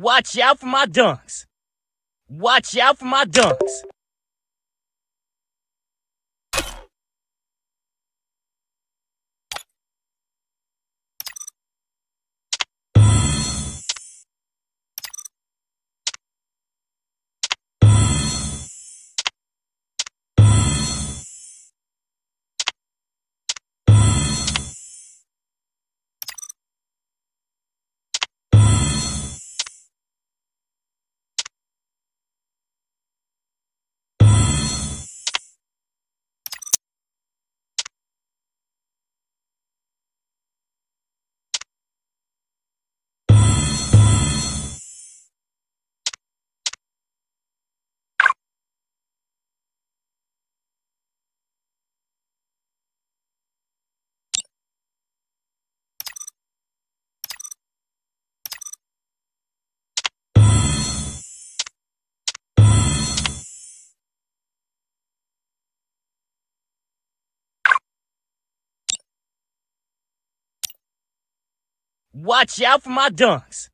Watch out for my dunks. Watch out for my dunks. Watch out for my dunks.